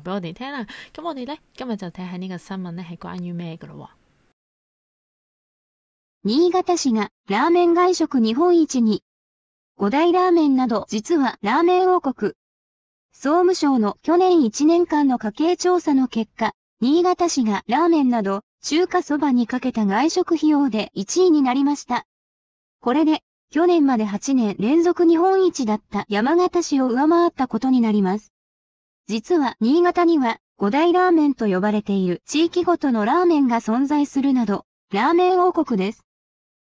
俾我哋啦。咁我哋呢，今日就睇下呢新呢咩咯。新潟市がラーメン外食日本一に、五大ラーメンなど実はラーメン王国。総務省の去年1年間の家計調査の結果、新潟市がラーメンなど中華そばにかけた外食費用で1位になりました。これで、去年まで8年連続日本一だった山形市を上回ったことになります。実は新潟には五大ラーメンと呼ばれている地域ごとのラーメンが存在するなど、ラーメン王国です。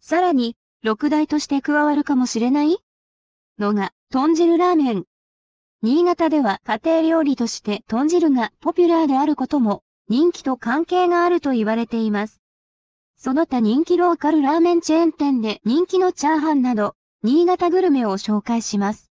さらに、六大として加わるかもしれないのが、豚汁ラーメン。新潟では家庭料理として豚汁がポピュラーであることも、人気と関係があると言われています。その他人気ローカルラーメンチェーン店で人気のチャーハンなど、新潟グルメを紹介します。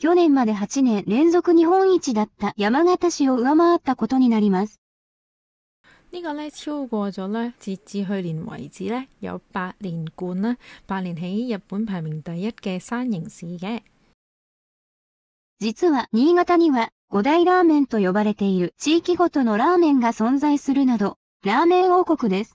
去年まで8年連続日本一だった山形市を上回ったことになります。呢個咧超過咗咧，截至去年為止咧，有八冠啦，八年日本排名第一嘅山形市嘅。実は新潟には五大ラーメンと呼ばれている地域ごとのラーメンが存在するなど、ラーメン王国です。